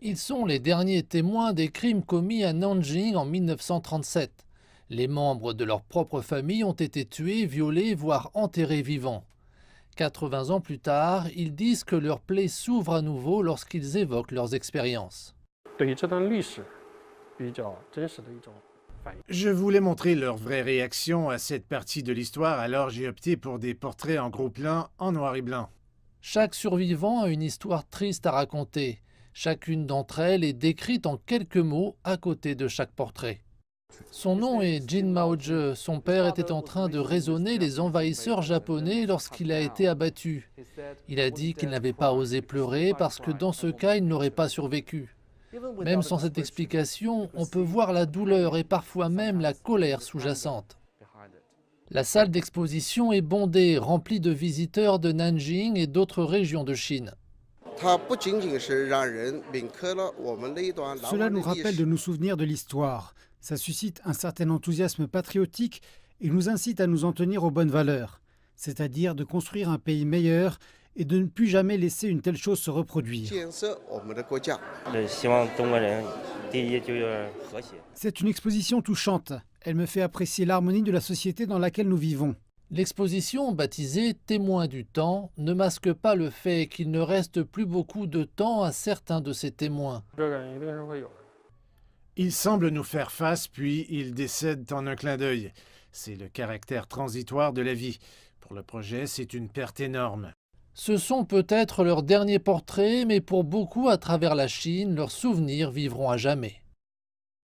Ils sont les derniers témoins des crimes commis à Nanjing en 1937. Les membres de leur propre famille ont été tués, violés, voire enterrés vivants. 80 ans plus tard, ils disent que leur plaie s'ouvre à nouveau lorsqu'ils évoquent leurs expériences. Je voulais montrer leur vraie réaction à cette partie de l'histoire, alors j'ai opté pour des portraits en gros plan en noir et blanc. Chaque survivant a une histoire triste à raconter. Chacune d'entre elles est décrite en quelques mots à côté de chaque portrait. Son nom est Jin Maoje. Son père était en train de raisonner les envahisseurs japonais lorsqu'il a été abattu. Il a dit qu'il n'avait pas osé pleurer parce que dans ce cas, il n'aurait pas survécu. Même sans cette explication, on peut voir la douleur et parfois même la colère sous-jacente. La salle d'exposition est bondée, remplie de visiteurs de Nanjing et d'autres régions de Chine. Cela nous rappelle de nous souvenir de l'histoire. Ça suscite un certain enthousiasme patriotique et nous incite à nous en tenir aux bonnes valeurs, c'est-à-dire de construire un pays meilleur et de ne plus jamais laisser une telle chose se reproduire. C'est une exposition touchante. Elle me fait apprécier l'harmonie de la société dans laquelle nous vivons. L'exposition, baptisée Témoins du temps, ne masque pas le fait qu'il ne reste plus beaucoup de temps à certains de ces témoins. Ils semblent nous faire face, puis ils décèdent en un clin d'œil. C'est le caractère transitoire de la vie. Pour le projet, c'est une perte énorme. Ce sont peut-être leurs derniers portraits, mais pour beaucoup à travers la Chine, leurs souvenirs vivront à jamais.